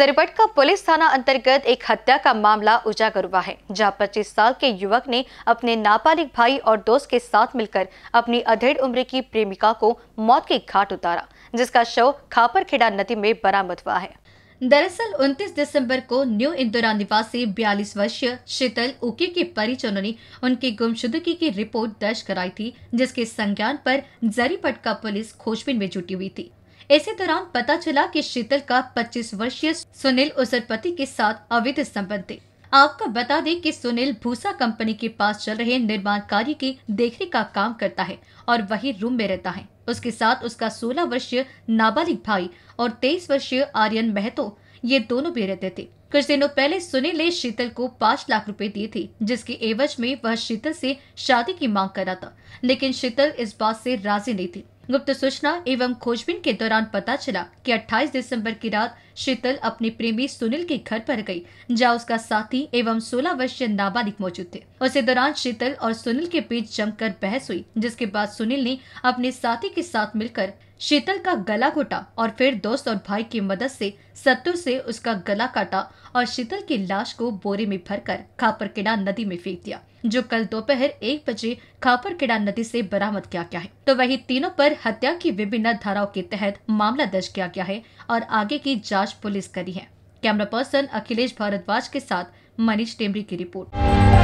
जरीपट का पुलिस थाना अंतर्गत एक हत्या का मामला उजागर हुआ है जहां 25 साल के युवक ने अपने नाबालिग भाई और दोस्त के साथ मिलकर अपनी अधेड़ उम्र की प्रेमिका को मौत के घाट उतारा जिसका शव खापरखेड़ा नदी में बरामद हुआ है दरअसल 29 दिसंबर को न्यू इंदौरा निवासी 42 वर्षीय शीतल उके के परिजनों ने उनके गुमशुदगी की रिपोर्ट दर्ज कराई थी जिसके संज्ञान पर जरीपटका पुलिस खोजबीन में जुटी हुई थी इसी दौरान पता चला कि शीतल का 25 वर्षीय सुनील उसरपति के साथ अवैध संबंध थे आपको बता दें कि सुनील भूसा कंपनी के पास चल रहे निर्माण कार्य की देखरेख का काम करता है और वही रूम में रहता है उसके साथ उसका 16 वर्षीय नाबालिग भाई और 23 वर्षीय आर्यन महतो ये दोनों भी रहते थे कुछ दिनों पहले सुनील ने शीतल को पाँच लाख रुपए दिए थे जिसके एवज में वह शीतल से शादी की मांग कर रहा था लेकिन शीतल इस बात से राजी नहीं थी गुप्त सूचना एवं खोजबीन के दौरान पता चला कि 28 दिसंबर की रात शीतल अपने प्रेमी सुनील के घर पर गई जहां उसका साथी एवं 16 वर्षीय नाबालिग मौजूद थे उसी दौरान शीतल और सुनील के बीच जमकर बहस हुई जिसके बाद सुनील ने अपने साथी के साथ मिलकर शीतल का गला घुटा और फिर दोस्त और भाई की मदद से सत्तू से उसका गला काटा और शीतल की लाश को बोरे में भरकर खापरकेड़ा नदी में फेंक दिया जो कल दोपहर एक बजे खापरकेड़ा नदी से बरामद किया गया है तो वही तीनों पर हत्या की विभिन्न धाराओं के तहत मामला दर्ज किया गया है और आगे की जाँच पुलिस करी है कैमरा पर्सन अखिलेश भारद्वाज के साथ मनीष टेमरी की रिपोर्ट